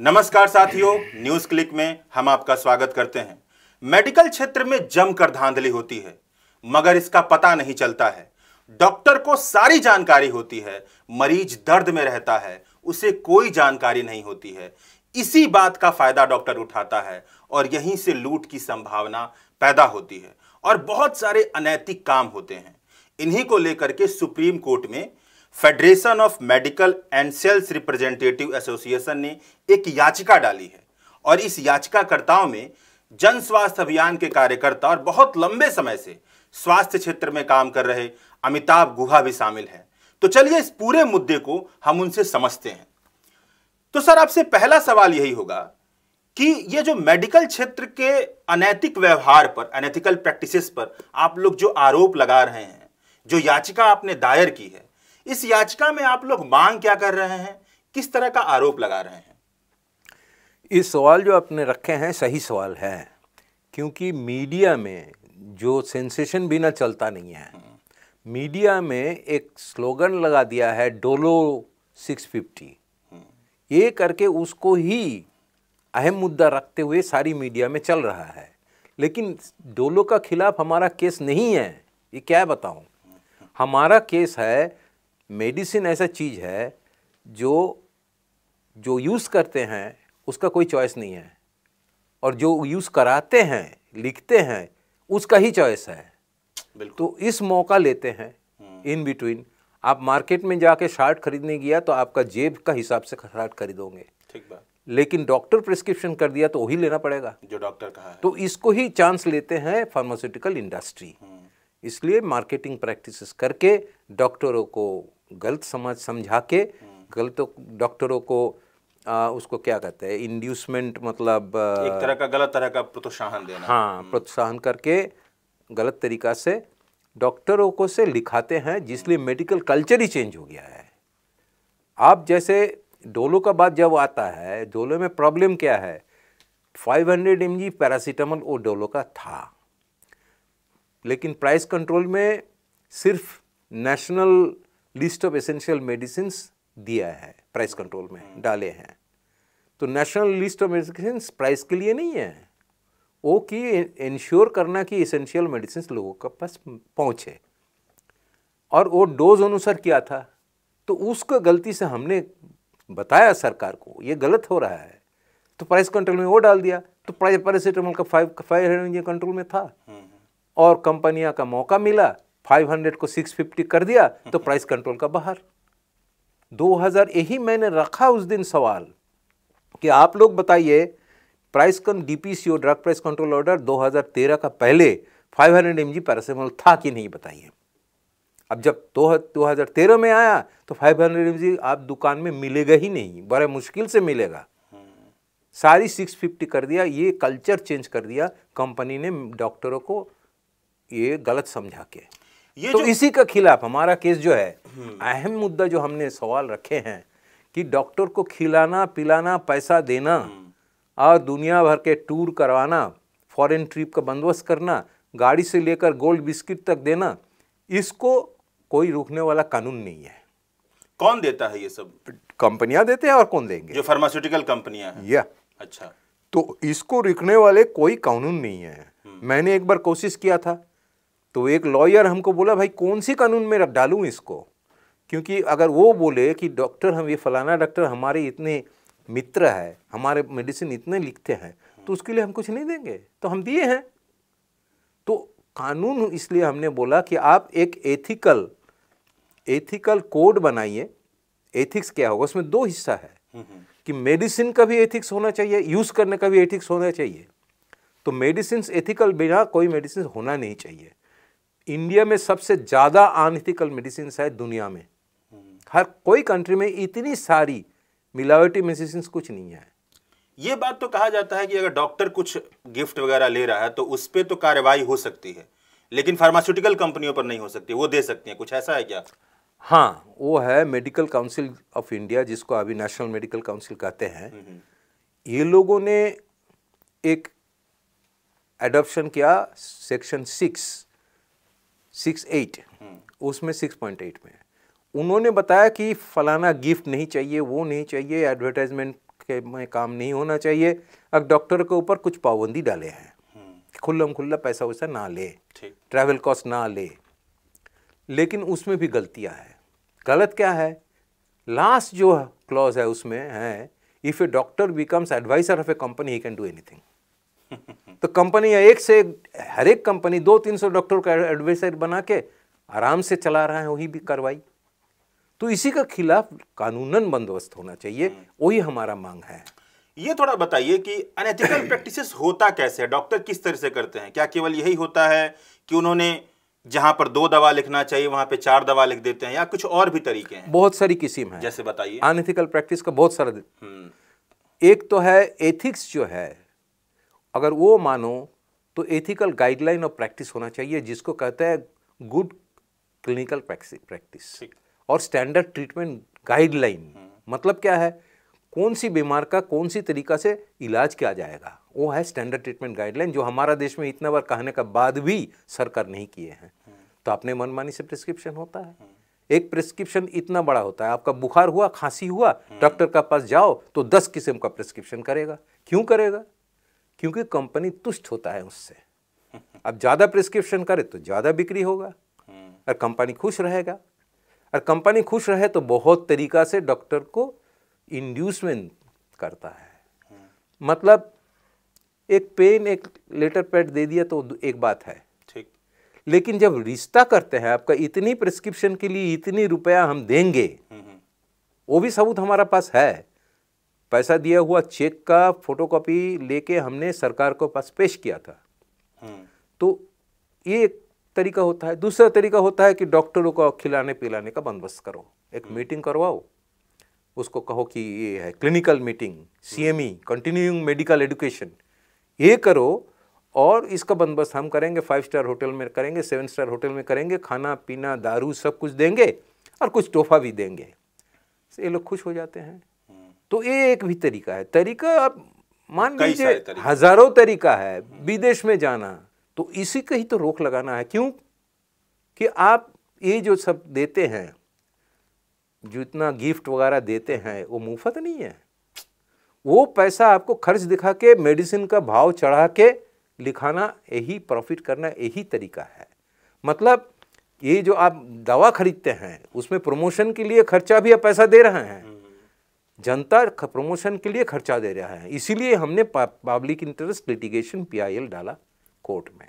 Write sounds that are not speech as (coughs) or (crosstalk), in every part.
नमस्कार साथियों news click में हम आपका स्वागत करते हैं मेडिकल क्षेत्र में जमकर धांधली होती है मगर इसका पता नहीं चलता है डॉक्टर को सारी जानकारी होती है मरीज दर्द में रहता है उसे कोई जानकारी नहीं होती है इसी बात का फायदा डॉक्टर उठाता है और यहीं से लूट की संभावना पैदा होती है और बहुत सारे अनैतिक काम होते हैं इन्हीं को लेकर के सुप्रीम कोर्ट में federation of medical and sales representative association ने एक याचिका डाली है और इस याचिकाकर्ताओं में जन स्वास्थ्य अभियान के कार्यकर्ता और बहुत लंबे समय से स्वास्थ्य क्षेत्र में काम कर रहे अमिताभ गुहा भी शामिल है तो चलिए इस पूरे मुद्दे को हम उनसे समझते हैं तो सर आपसे पहला सवाल यही होगा कि ये जो मेडिकल क्षेत्र के अनैतिक व्यवहार पर अनैथिकल प्रैक्टिसेस पर आप लोग जो आरोप लगा रहे हैं जो याचिका आपने दायर की है इस याचिका में आप लोग मांग क्या कर रहे हैं किस तरह का आरोप लगा रहे हैं इस सवाल जो आपने रखे हैं सही सवाल है क्योंकि मीडिया में जो सेंसेशन भी ना चलता नहीं है मीडिया में एक स्लोगन लगा दिया है डोलो 650 ये करके उसको ही अहम मुद्दा रखते हुए सारी मीडिया में चल रहा है लेकिन डोलो का खिलाफ हमारा केस नहीं है ये क्या बताऊं हमारा केस है मेडिसिन ऐसा चीज़ है जो जो यूज़ करते हैं उसका कोई चॉइस नहीं है और जो यूज़ कराते हैं लिखते हैं उसका ही चॉइस है तो इस मौका लेते हैं हम्म। इन बिटवीन आप मार्केट में जाके शार्ट खरीदने गया तो आपका जेब का हिसाब से शार्ट खरीदोगे ठीक बात लेकिन डॉक्टर प्रिस्क्रिप्शन कर दिया तो वही लेना पड़ेगा जो डॉक्टर कहा है तो इसको ही चांस लेते हैं फार्मास्यूटिकल इंडस्ट्री हम्म। इसलिए मार्केटिंग प्रैक्टिसेस करके डॉक्टरों को गलत समझ समझा के गलत डॉक्टरों को आ, उसको क्या कहते हैं इंड्यूसमेंट मतलब एक तरह का गलत तरह का प्रोत्साहन देना हाँ हम्म। प्रोत्साहन करके गलत तरीका से डॉक्टरों को से लिखाते हैं जिसलिए मेडिकल हम्म। कल्चर ही चेंज हो गया है आप जैसे डोलो का बात जब आता है डोलो में प्रॉब्लम क्या है 500 हंड्रेड एम जी पैरासीटामोल वो डोलो का था लेकिन प्राइस कंट्रोल में सिर्फ national list of essential medicine दिया है प्राइस कंट्रोल में डाले हैं तो national list of medicine price के लिए नहीं है वो कि इंश्योर करना कि एसेंशियल मेडिसिन लोगों के पास पहुँचे और वो डोज अनुसार किया था तो उसको गलती से हमने बताया सरकार को ये गलत हो रहा है तो प्राइस कंट्रोल में वो डाल दिया तो प्राइस पैरासीटामोल का फाइव फाइव हंड्रेड कंट्रोल में था हम्म। और कंपनियां का मौका मिला 500 को 650 कर दिया तो प्राइस (laughs) कंट्रोल का बाहर 2000 यही मैंने रखा उस दिन सवाल कि आप लोग बताइए price C DPCO drug price control order 2013 का पहले 500 हंड्रेड एम जी पैरासीमोल था कि नहीं बताइए अब जब दो हजार तेरह में आया तो 500 हंड्रेड एम जी आप दुकान में मिलेगा ही नहीं बड़े मुश्किल से मिलेगा हम्म। सारी 650 कर दिया ये कल्चर चेंज कर दिया कंपनी ने डॉक्टरों को ये गलत समझा के ये तो इसी का खिलाफ हमारा केस जो है अहम मुद्दा जो हमने सवाल रखे हैं कि डॉक्टर को खिलाना पिलाना पैसा देना हम्म। और दुनिया भर के टूर करवाना फॉरेन ट्रिप का बंदोबस्त करना गाड़ी से लेकर गोल्ड बिस्किट तक देना इसको कोई रोकने वाला कानून नहीं है कौन देता है ये सब कंपनियां देते हैं और कौन देंगे जो फार्मास्यूटिकल कंपनियां हैं या अच्छा तो इसको रुकने वाले कोई कानून नहीं है हम्म। मैंने एक बार कोशिश किया था तो एक लॉयर हमको बोला भाई कौन से कानून में रख डालूँ इसको क्योंकि अगर वो बोले कि डॉक्टर हम ये फलाना डॉक्टर हमारे इतने मित्र है हमारे मेडिसिन इतने लिखते हैं तो उसके लिए हम कुछ नहीं देंगे तो हम दिए हैं तो कानून इसलिए हमने बोला कि आप एक एथिकल एथिकल कोड बनाइए एथिक्स क्या होगा उसमें दो हिस्सा है कि मेडिसिन का भी एथिक्स होना चाहिए यूज़ करने का भी एथिक्स होना चाहिए तो मेडिसिन एथिकल बिना कोई मेडिसिन होना नहीं चाहिए इंडिया में सबसे ज़्यादा आनथिकल मेडिसिन है दुनिया में हर कोई कंट्री में इतनी सारी मिलावटी मेडिसिन कुछ नहीं है ये बात तो कहा जाता है कि अगर डॉक्टर कुछ गिफ्ट वगैरह ले रहा है तो उस पर तो कार्रवाई हो सकती है लेकिन फार्मास्यूटिकल कंपनियों पर नहीं हो सकती वो दे सकती हैं कुछ ऐसा है क्या हाँ वो है मेडिकल काउंसिल ऑफ इंडिया जिसको अभी नेशनल मेडिकल काउंसिल कहते हैं हम्म, हम्म। ये लोगों ने एक एडॉप्शन किया सेक्शन सिक्स सिक्स एट उसमें सिक्स पॉइंट एट में उन्होंने बताया कि फलाना गिफ्ट नहीं चाहिए वो नहीं चाहिए एडवर्टाइजमेंट के में काम नहीं होना चाहिए अब डॉक्टर के ऊपर कुछ पाबंदी डाले हैं खुल्लम खुल्ला पैसा वैसा ना ले ट्रैवल कॉस्ट ना ले लेकिन उसमें भी गलतियां हैं गलत क्या है लास्ट जो क्लॉज है उसमें है if a doctor becomes adviser of a company he can do anything तो कंपनी एक से हर एक कंपनी दो तीन सौ डॉक्टर का एडवाइजर बना के आराम से चला रहा है वही भी कार्रवाई तो इसी का खिलाफ कानूनन बंदोबस्त होना चाहिए हम्म। वही हमारा मांग है ये थोड़ा बताइए कि अनएथिकल प्रैक्टिसेस (coughs) होता कैसे है डॉक्टर किस तरह से करते हैं क्या केवल यही होता है कि उन्होंने जहां पर दो दवा लिखना चाहिए वहां पे चार दवा लिख देते हैं या कुछ और भी तरीके हैं बहुत सारी किस्म है जैसे बताइए अनएथिकल प्रैक्टिस का बहुत सारा हम्म। एक तो है एथिक्स जो है अगर वो मानो तो एथिकल गाइडलाइन और प्रैक्टिस होना चाहिए जिसको कहते हैं गुड क्लिनिकल प्रैक्टिस और स्टैंडर्ड ट्रीटमेंट गाइडलाइन मतलब क्या है कौन सी बीमार का कौन सी तरीका से इलाज किया जाएगा वो है स्टैंडर्ड ट्रीटमेंट गाइडलाइन जो हमारा देश में इतना बार कहने का बाद भी सरकार नहीं किए हैं हम्म। तो अपने मनमानी से प्रिस्क्रिप्शन होता है हम्म। एक प्रिस्क्रिप्शन इतना बड़ा होता है आपका बुखार हुआ खांसी हुआ डॉक्टर हम्म। के पास जाओ तो दस किस्म का प्रिस्क्रिप्शन करेगा क्यों करेगा क्योंकि कंपनी तुष्ट होता है उससे अब ज़्यादा प्रिस्क्रिप्शन करे तो ज़्यादा बिक्री होगा और कंपनी खुश रहेगा और कंपनी खुश रहे तो बहुत तरीका से डॉक्टर को इंड्यूसमेंट करता है मतलब एक पेन एक लेटर पैड दे दिया तो एक बात है ठीक लेकिन जब रिश्ता करते हैं आपका इतनी प्रिस्क्रिप्शन के लिए इतनी रुपया हम देंगे हम्म, हम्म। वो भी सबूत हमारा पास है पैसा दिया हुआ चेक का फोटोकॉपी लेके हमने सरकार को पास पेश किया था हम्म। तो ये एक तरीका होता है दूसरा तरीका होता है कि डॉक्टरों को खिलाने पिलाने का बंदोबस्त करो एक हम्म। मीटिंग करवाओ उसको कहो कि ये है क्लिनिकल मीटिंग सीएमई हम्म। कंटिन्यूइंग मेडिकल एजुकेशन ये करो और इसका बंदोबस्त हम करेंगे फाइव स्टार होटल में करेंगे सेवन स्टार होटल में करेंगे खाना पीना दारू सब कुछ देंगे और कुछ तोहफा भी देंगे ये लोग खुश हो जाते हैं तो ये एक भी तरीका है तरीका आप मान लीजिए हजारों तरीका है विदेश में जाना तो इसी का ही तो रोक लगाना है क्यों कि आप ये जो सब देते हैं जो इतना गिफ्ट वगैरह देते हैं वो मुफ्त नहीं है वो पैसा आपको खर्च दिखा के मेडिसिन का भाव चढ़ा के लिखाना यही प्रॉफिट करना यही तरीका है मतलब ये जो आप दवा खरीदते हैं उसमें प्रमोशन के लिए खर्चा भी आप पैसा दे रहे हैं जनता प्रमोशन के लिए खर्चा दे रहा है इसीलिए हमने पब्लिक इंटरेस्ट लिटिगेशन पीआईएल डाला कोर्ट में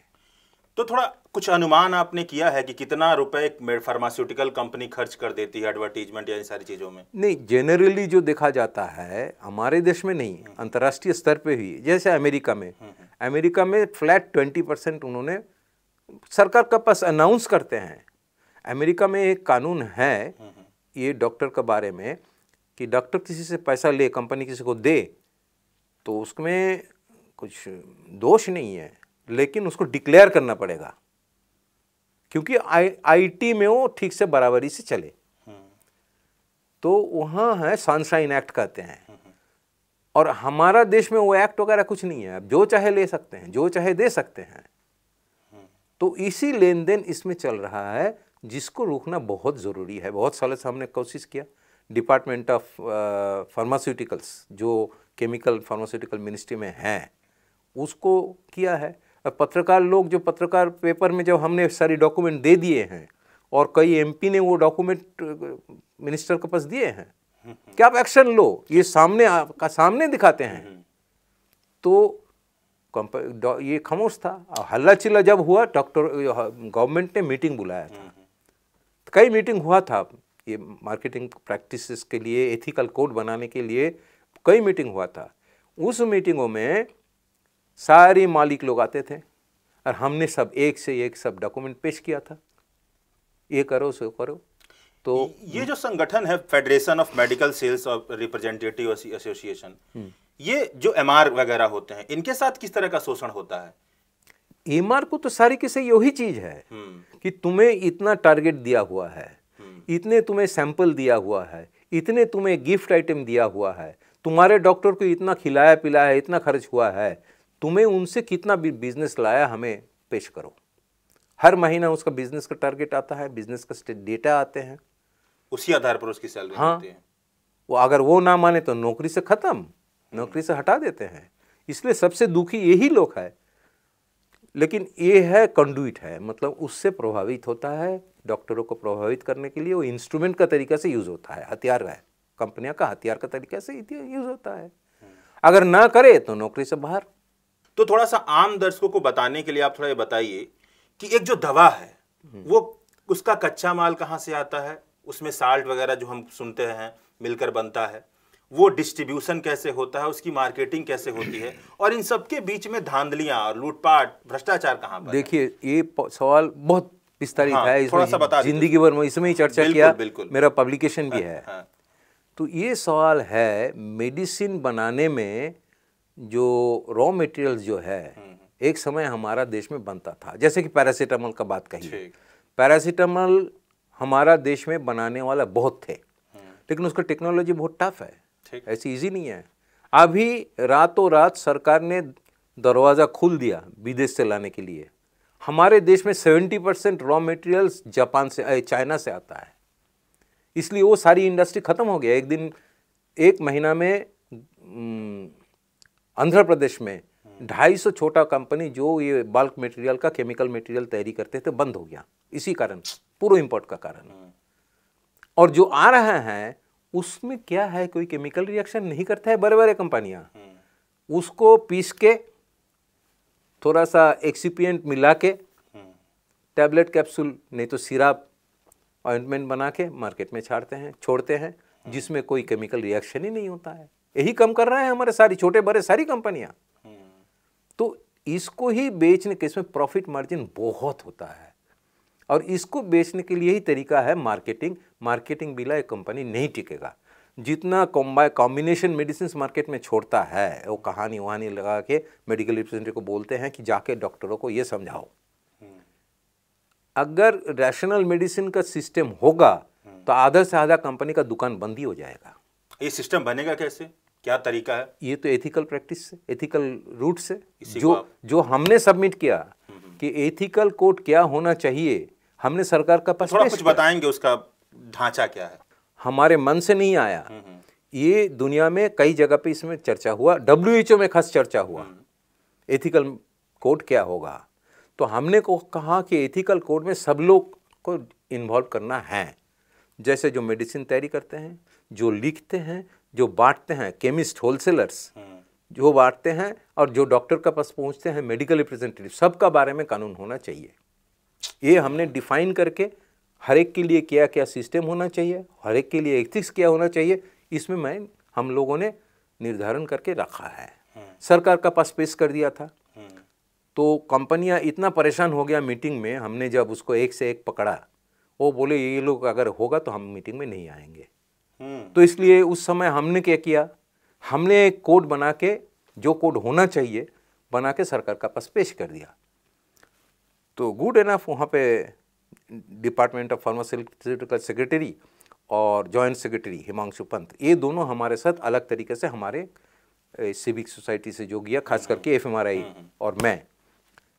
तो थोड़ा कुछ अनुमान आपने किया है कि कितना रुपए एक फार्मास्यूटिकल कंपनी खर्च कर देती है एडवर्टीजमेंट या इन सारी चीज़ों में नहीं जनरली जो देखा जाता है हमारे देश में नहीं हम्म। अंतर्राष्ट्रीय स्तर पे हुई जैसे अमेरिका में हम्म, हम्म। अमेरिका में फ्लैट ट्वेंटी परसेंट उन्होंने सरकार का पास अनाउंस करते हैं अमेरिका में एक कानून है ये डॉक्टर के बारे में कि डॉक्टर किसी से पैसा ले कंपनी किसी को दे तो उसमें कुछ दोष नहीं है लेकिन उसको डिक्लेयर करना पड़ेगा क्योंकि आई आईटी में वो ठीक से बराबरी से चले हम्म। तो वहाँ है सनशाइन एक्ट कहते हैं हम्म, हम्म। और हमारा देश में वो एक्ट वगैरह कुछ नहीं है जो चाहे ले सकते हैं जो चाहे दे सकते हैं तो इसी लेन देन इसमें चल रहा है जिसको रोकना बहुत ज़रूरी है बहुत सालों से हमने कोशिश किया डिपार्टमेंट ऑफ फार्मास्यूटिकल्स जो केमिकल फार्मास्यूटिकल मिनिस्ट्री में हैं उसको किया है और पत्रकार लोग जो पत्रकार पेपर में जब हमने सारी डॉक्यूमेंट दे दिए हैं और कई एमपी ने वो डॉक्यूमेंट मिनिस्टर के पास दिए हैं हम्म। कि आप एक्शन लो ये सामने आपका सामने दिखाते हैं हम्म। तो ये खामोश था हल्ला चिल्ला जब हुआ डॉक्टर गवर्नमेंट ने मीटिंग बुलाया था हम्म। कई मीटिंग हुआ था ये मार्केटिंग प्रैक्टिसेस के लिए एथिकल कोड बनाने के लिए कई मीटिंग हुआ था उस मीटिंगों में सारे मालिक लोग आते थे और हमने सब एक से एक सब डॉक्यूमेंट पेश किया था ये करो सो करो तो ये जो संगठन है फेडरेशन ऑफ मेडिकल सेल्स और रिप्रेजेंटेटिव एसोसिएशन ये जो एम वगैरह होते हैं इनके साथ किस तरह का शोषण होता है एम को तो सारी की सही यही चीज है हम्म। कि तुम्हें इतना टारगेट दिया हुआ है इतने तुम्हें सैंपल दिया हुआ है इतने तुम्हें गिफ्ट आइटम दिया हुआ है तुम्हारे डॉक्टर को इतना खिलाया पिलाया है इतना खर्च हुआ है तुम्हें उनसे कितना बिजनेस लाया हमें पेश करो हर महीना उसका बिजनेस का टारगेट आता है बिजनेस का डेटा आते हैं उसी आधार पर उसकी सैलरी हाँ वो अगर वो ना माने तो नौकरी से ख़त्म नौकरी से हटा देते हैं इसलिए सबसे दुखी यही लोग हैं लेकिन ये है कंडुइट है मतलब उससे प्रभावित होता है डॉक्टरों को प्रभावित करने के लिए वो इंस्ट्रूमेंट का तरीका से यूज़ होता है हथियार है कंपनियाँ का हथियार का तरीका से यूज़ होता है अगर ना करे तो नौकरी से बाहर तो थोड़ा सा आम दर्शकों को बताने के लिए आप थोड़ा ये बताइए कि एक जो दवा है हम्म। वो उसका कच्चा माल कहाँ से आता है उसमें साल्ट वगैरह जो हम सुनते हैं मिलकर बनता है वो डिस्ट्रीब्यूशन कैसे होता है उसकी मार्केटिंग कैसे होती है (clears throat) और इन सबके बीच में धांधलियां और लूटपाट भ्रष्टाचार कहाँ पर देखिए ये सवाल बहुत विस्तारित हाँ, है इसमें जिंदगी भर में इसमें ही चर्चा बिल्कुल, किया बिल्कुल, मेरा पब्लिकेशन भी हाँ, है हाँ। तो ये सवाल है मेडिसिन बनाने में जो रॉ मटेरियल जो है हम्म, हम्म। एक समय हमारा देश में बनता था जैसे कि पैरासीटामोल का बात कही पैरासीटामोल हमारा देश में बनाने वाला बहुत थे हम्म। लेकिन उसका टेक्नोलॉजी बहुत टफ है ऐसी इजी नहीं है अभी रातों रात सरकार ने दरवाज़ा खोल दिया विदेश से लाने के लिए हमारे देश में 70 परसेंट रॉ मटेरियल्स जापान से चाइना से आता है इसलिए वो सारी इंडस्ट्री ख़त्म हो गया एक दिन एक महीना में आंध्र प्रदेश में ढाई सौ छोटा कंपनी जो ये बल्क मटेरियल का केमिकल मटेरियल तैयारी करते थे बंद हो गया इसी कारण पूरा इम्पोर्ट का कारण हाँ। और जो आ रहा है उसमें क्या है कोई केमिकल रिएक्शन नहीं करता है बड़े बड़े कंपनियां उसको पीस के थोड़ा सा एक्सीपियंट मिला के टैबलेट कैप्सूल नहीं तो सिराप ऑइंटमेंट बना के मार्केट में छाड़ते हैं छोड़ते हैं जिसमें कोई केमिकल रिएक्शन ही नहीं होता है यही कम कर रहा है हमारे सारी छोटे बड़े सारी कंपनियां तो इसको ही बेचने के इसमें प्रॉफिट मार्जिन बहुत होता है और इसको बेचने के लिए ही तरीका है मार्केटिंग मार्केटिंग बिना एक कंपनी नहीं टिकेगा जितना कॉम्बाई कॉम्बिनेशन मेडिसिन मार्केट में छोड़ता है वो कहानी वहानी लगा के मेडिकल रिप्रेजेंटेटिव को बोलते हैं कि जाके डॉक्टरों को ये समझाओ अगर रैशनल मेडिसिन का सिस्टम होगा तो आधा से आधा कंपनी का दुकान बंद ही हो जाएगा ये सिस्टम बनेगा कैसे क्या तरीका है ये तो एथिकल प्रैक्टिस से एथिकल रूट से जो जो हमने सबमिट किया हम्म, हम्म। कि एथिकल कोड क्या होना चाहिए हमने सरकार का पास कुछ बताएंगे उसका ढांचा क्या है हमारे मन से नहीं आया हम्म, हम्म। ये दुनिया में कई जगह पे इसमें चर्चा हुआ डब्ल्यू में खास चर्चा हुआ एथिकल हम्म। कोड क्या होगा तो हमने को कहा कि एथिकल कोड में सब लोग को इन्वॉल्व करना है जैसे जो मेडिसिन तैयारी करते हैं जो लिखते हैं जो बांटते हैं केमिस्ट होलसेलर्स जो बांटते हैं और जो डॉक्टर के पास पहुंचते हैं मेडिकल रिप्रेजेंटेटिव सबका बारे में कानून होना चाहिए ये हमने डिफाइन करके हर एक के लिए क्या क्या सिस्टम होना चाहिए हर एक के लिए एथिक्स क्या होना चाहिए इसमें मैं हम लोगों ने निर्धारण करके रखा है हम्म। सरकार का पास पेश कर दिया था हम्म। तो कंपनियां इतना परेशान हो गया मीटिंग में हमने जब उसको एक से एक पकड़ा वो बोले ये लोग अगर होगा तो हम मीटिंग में नहीं आएंगे हम्म। तो इसलिए उस समय हमने क्या किया हमने एक कोड बना के जो कोड होना चाहिए बना के सरकार का पास पेश कर दिया तो गुड एनफ वहाँ पे डिपार्टमेंट ऑफ फार्मास्यूटिकल सेक्रेटरी और जॉइंट सेक्रेटरी हिमांशु पंत ये दोनों हमारे साथ अलग तरीके से हमारे सिविक सोसाइटी से जो गया खास करके एफ हम्म, हम्म। और मैं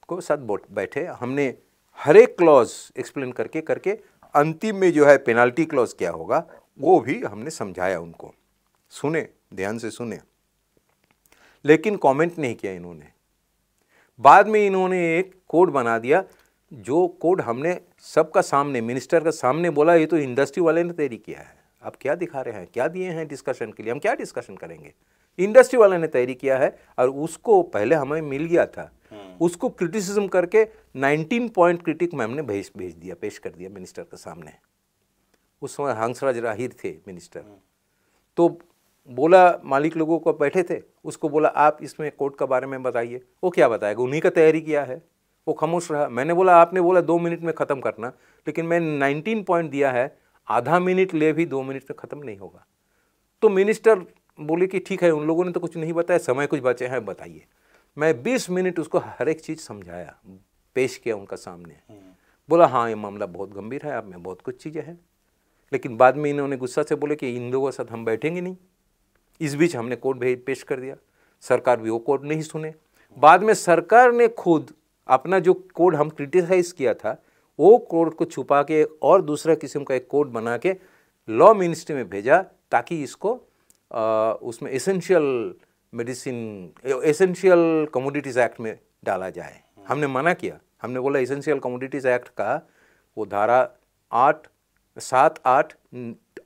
को साथ बैठे हमने हर एक क्लॉज एक्सप्लेन करके करके अंतिम में जो है पेनाल्टी क्लॉज क्या होगा वो भी हमने समझाया उनको सुने ध्यान से सुने लेकिन कमेंट नहीं किया इन्होंने बाद में इन्होंने एक कोड बना दिया जो कोड हमने सबका सामने मिनिस्टर का सामने बोला ये तो इंडस्ट्री वाले ने तैयारी किया है आप क्या दिखा रहे हैं क्या दिए हैं डिस्कशन के लिए हम क्या डिस्कशन करेंगे इंडस्ट्री वाले ने तैयारी किया है और उसको पहले हमें मिल गया था हम्म। उसको क्रिटिसिज्म करके 19 पॉइंट क्रिटिक मैम ने भेज भेज दिया पेश कर दिया मिनिस्टर के सामने उस समय हंसराज राहिर थे मिनिस्टर हम्म। तो बोला मालिक लोगों को बैठे थे उसको बोला आप इसमें कोर्ट के बारे में बताइए वो क्या बताएगा उन्हीं का तैयारी किया है वो खामोश रहा मैंने बोला आपने बोला दो मिनट में ख़त्म करना लेकिन मैंने नाइनटीन पॉइंट दिया है आधा मिनट ले भी दो मिनट में ख़त्म नहीं होगा तो मिनिस्टर बोले कि ठीक है उन लोगों ने तो कुछ नहीं बताया समय कुछ बचे हैं बताइए मैं बीस मिनट उसको हर एक चीज़ समझाया पेश किया उनका सामने बोला हाँ ये मामला बहुत गंभीर है आप में बहुत कुछ चीज़ें हैं लेकिन बाद में इन्होंने गुस्सा से बोले कि इन लोगों के साथ हम बैठेंगे नहीं इस बीच हमने कोर्ट भेज पेश कर दिया सरकार भी वो कोर्ट नहीं सुने बाद में सरकार ने खुद अपना जो कोड हम क्रिटिसाइज किया था वो कोड को छुपा के और दूसरा किस्म का एक कोड बना के लॉ मिनिस्ट्री में भेजा ताकि इसको आ, उसमें essential medicine essential commodities act में डाला जाए हमने मना किया हमने बोला एसेंशियल कमोडिटीज़ एक्ट का वो धारा आठ सात आठ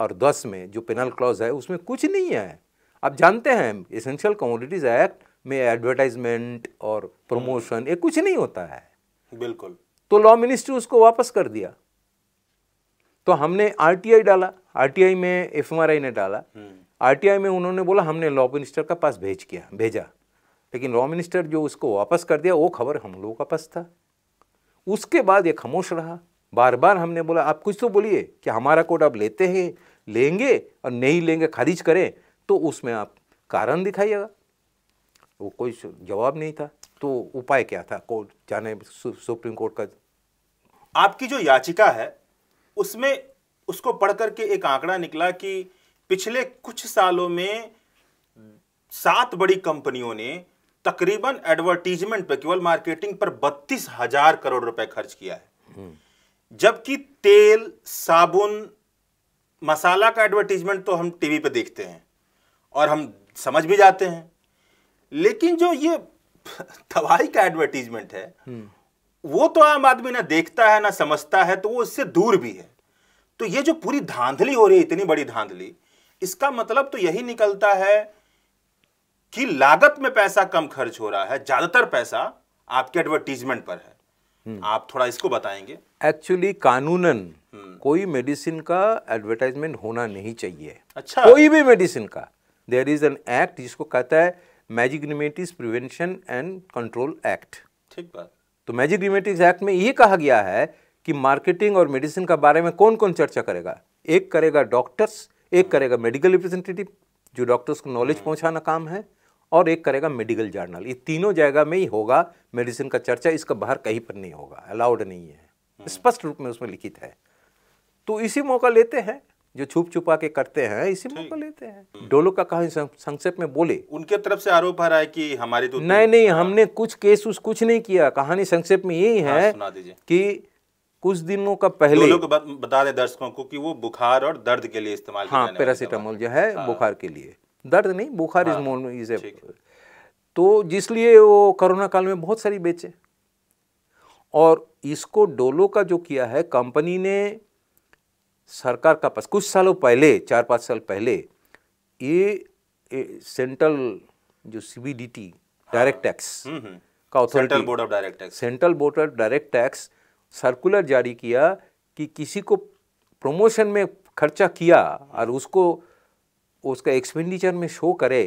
और दस में जो पेनल क्लॉज है उसमें कुछ नहीं है आप जानते हैं एसेंशियल कमोडिटीज एक्ट में एडवर्टाइजमेंट और प्रमोशन ये कुछ नहीं होता है बिल्कुल तो लॉ मिनिस्ट्री उसको वापस कर दिया तो हमने आरटीआई डाला आरटीआई में एफएमआरआई ने डाला आरटीआई हम्म। में उन्होंने बोला हमने लॉ मिनिस्टर का पास भेज किया भेजा लेकिन लॉ मिनिस्टर जो उसको वापस कर दिया वो खबर हम लोगों का पास था उसके बाद ये खामोश रहा बार बार हमने बोला आप कुछ तो बोलिए कि हमारा कोर्ट आप लेते हैं लेंगे और नहीं लेंगे खारिज करें तो उसमें आप कारण दिखाइएगा वो कोई जवाब नहीं था तो उपाय क्या था कोर्ट जाने सु, सुप्रीम कोर्ट का आपकी जो याचिका है उसमें उसको पढ़ करके एक आंकड़ा निकला कि पिछले कुछ सालों में सात बड़ी कंपनियों ने तकरीबन एडवर्टीजमेंट पर केवल मार्केटिंग पर बत्तीस हजार करोड़ रुपए खर्च किया है हम्म। जबकि तेल साबुन मसाला का एडवर्टीजमेंट तो हम टीवी पर देखते हैं और हम समझ भी जाते हैं लेकिन जो ये (laughs) दवाई का एडवर्टीजमेंट है हम्म। वो तो आम आदमी ना देखता है ना समझता है तो वो इससे दूर भी है तो ये जो पूरी धांधली हो रही है इतनी बड़ी धांधली इसका मतलब तो यही निकलता है कि लागत में पैसा कम खर्च हो रहा है ज्यादातर पैसा आपके एडवर्टीजमेंट पर है हम्म। आप थोड़ा इसको बताएंगे एक्चुअली कानूनन हम्म। कोई मेडिसिन का एडवर्टाइजमेंट होना नहीं चाहिए अच्छा कोई भी मेडिसिन का देयर इज़ एन एक्ट जिसको कहता है remedies prevention and control act ठीक बात तो रिमेटिस एक्ट में ये कहा गया है कि मार्केटिंग और मेडिसिन का बारे में कौन कौन चर्चा करेगा एक करेगा डॉक्टर्स एक करेगा मेडिकल रिप्रेजेंटेटिव जो डॉक्टर्स को नॉलेज पहुंचाना काम है और एक करेगा मेडिकल जर्नल ये तीनों जगह में ही होगा मेडिसिन का चर्चा इसका बाहर कहीं पर नहीं होगा अलाउड नहीं है हम्म। स्पष्ट रूप में उसमें लिखित है तो इसी मौका लेते हैं जो छुप छुपा के करते हैं इसी मौका लेते हैं डोलो का कहा संक्षेप में बोले उनके तरफ से आरोप आ रहा है कि हमारे तो नहीं नहीं हाँ। हमने कुछ केस उस कुछ नहीं किया कहानी संक्षेप में यही हाँ, है कि कुछ दिनों का पहले को बता दे दर्शकों को कि वो बुखार और दर्द के लिए इस्तेमाल हाँ पैरासीटामोल जो है हाँ। बुखार के लिए दर्द नहीं बुखार हाँ, इज इज तो जिसलिए वो कोरोना काल में बहुत सारी बेचे और इसको डोलो का जो किया है कंपनी ने सरकार का पास कुछ सालों पहले चार पाँच साल पहले ये, सेंट्रल जो टी डायरेक्ट टैक्स का central board of direct tax central board of direct tax circular जारी किया कि किसी को प्रमोशन में खर्चा किया और उसको उसका एक्सपेंडिचर में शो करे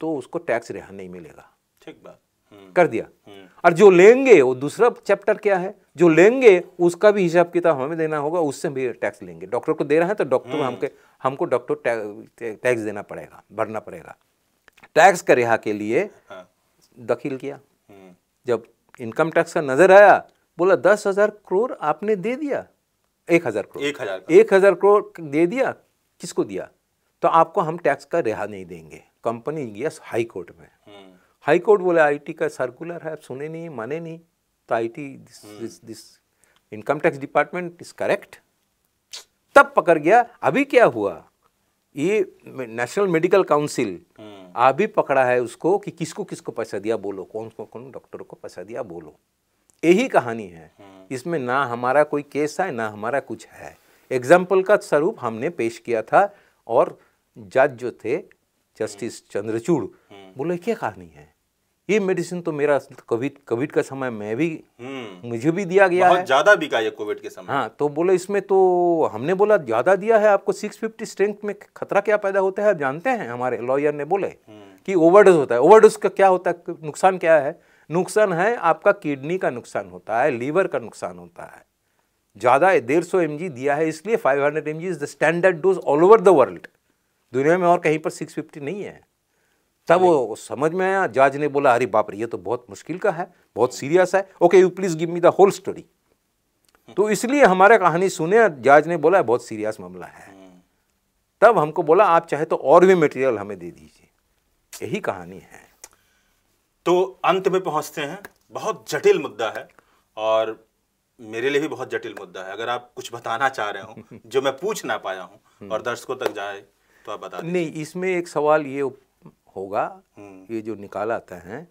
तो उसको टैक्स रिहा नहीं मिलेगा ठीक बात हम्म। कर दिया हम्म। और जो लेंगे वो दूसरा चैप्टर क्या है जो लेंगे उसका भी हिसाब किताब हमें देना होगा उससे भी टैक्स लेंगे डॉक्टर को दे रहे हैं तो डॉक्टर हम्म। हमके हमको डॉक्टर टैक्स देना पड़ेगा भरना पड़ेगा टैक्स का रिहा के लिए दखिल हाँ। किया हम्म। जब इनकम टैक्स का नजर आया बोला दस हजार करोड़ आपने दे दिया एक हजार करोड़ एक हजार एक हजार करोड़ दे दिया किसको दिया तो आपको हम टैक्स का रिहा नहीं देंगे कंपनी गया हाई कोर्ट में हम्म। हाई कोर्ट बोला आईटी का सर्कुलर है सुने नहीं माने नहीं तो IT T this this income tax department is correct तब पकड़ गया अभी क्या हुआ ये नेशनल मेडिकल काउंसिल अभी पकड़ा है उसको कि किसको किसको पैसा दिया बोलो कौन कौन कौन डॉक्टर को पैसा दिया बोलो यही कहानी है हम्म। इसमें ना हमारा कोई केस है ना हमारा कुछ है एग्जाम्पल का स्वरूप हमने पेश किया था और जज जो थे जस्टिस हम्म। चंद्रचूड़ हम्म। बोले क्या कहानी है ये मेडिसिन तो मेरा कोविड कोविड का समय मैं भी हम्म। मुझे भी दिया गया बहुत है ज्यादा बिका ये कोविड के समय हाँ तो बोले इसमें तो हमने बोला ज्यादा दिया है आपको 650 स्ट्रेंथ में खतरा क्या पैदा होता है आप जानते हैं हमारे लॉयर ने बोले हम्म। कि ओवरडोज होता है ओवरडोज का क्या होता है नुकसान क्या है नुकसान है आपका किडनी का नुकसान होता है लीवर का नुकसान होता है ज़्यादा डेढ़ सौ एम दिया है इसलिए five hundred M G is the standard dose all over the world दुनिया में और कहीं पर सिक्स फिफ्टी नहीं है तब वो समझ में आया जज ने बोला अरे बाप रे ये तो बहुत मुश्किल का है बहुत सीरियस है okay you please give me the whole story तो इसलिए हमारा कहानी सुने जज ने बोला बहुत सीरियस मामला है हम्म। तब हमको बोला आप चाहे तो और भी मटेरियल हमें दे दीजिए यही कहानी है तो अंत में पहुंचते हैं बहुत जटिल मुद्दा है और मेरे लिए भी बहुत जटिल मुद्दा है अगर आप कुछ बताना चाह रहे हो (laughs) जो मैं पूछ ना पाया हूँ और दर्शकों तक जाए तो आप बता नहीं इसमें एक सवाल ये होगा हम्म। ये जो निकाल आता है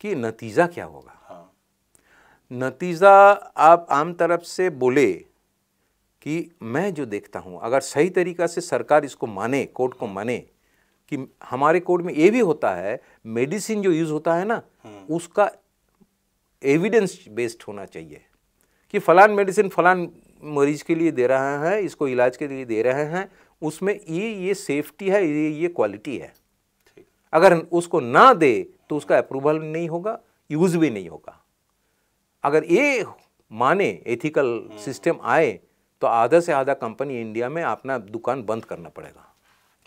कि नतीजा क्या होगा हाँ। नतीजा आप आम तरफ से बोले कि मैं जो देखता हूँ अगर सही तरीका से सरकार इसको माने कोर्ट को माने कि हमारे कोर्ट में ये भी होता है मेडिसिन जो यूज़ होता है ना हम्म। उसका एविडेंस बेस्ड होना चाहिए कि फलान मेडिसिन फलान मरीज के लिए दे रहा है इसको इलाज के लिए दे रहे हैं उसमें ये ये सेफ्टी है ये ये क्वालिटी है अगर उसको ना दे तो उसका अप्रूवल नहीं होगा यूज़ भी नहीं होगा अगर ये माने एथिकल सिस्टम हम्म। आए तो आधा से आधा कंपनी इंडिया में अपना दुकान बंद करना पड़ेगा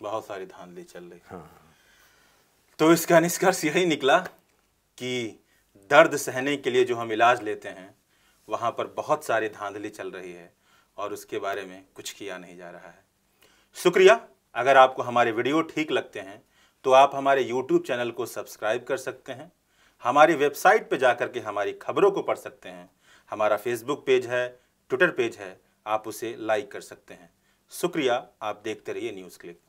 बहुत सारी धांधली चल रही हाँ तो इसका निष्कर्ष यही निकला कि दर्द सहने के लिए जो हम इलाज लेते हैं वहाँ पर बहुत सारी धांधली चल रही है और उसके बारे में कुछ किया नहीं जा रहा है शुक्रिया अगर आपको हमारे वीडियो ठीक लगते हैं तो आप हमारे यूट्यूब चैनल को सब्सक्राइब कर सकते हैं हमारी वेबसाइट पर जाकर के हमारी खबरों को पढ़ सकते हैं हमारा फेसबुक पेज है ट्विटर पेज है आप उसे लाइक कर सकते हैं शुक्रिया आप देखते रहिए न्यूज़ क्लिक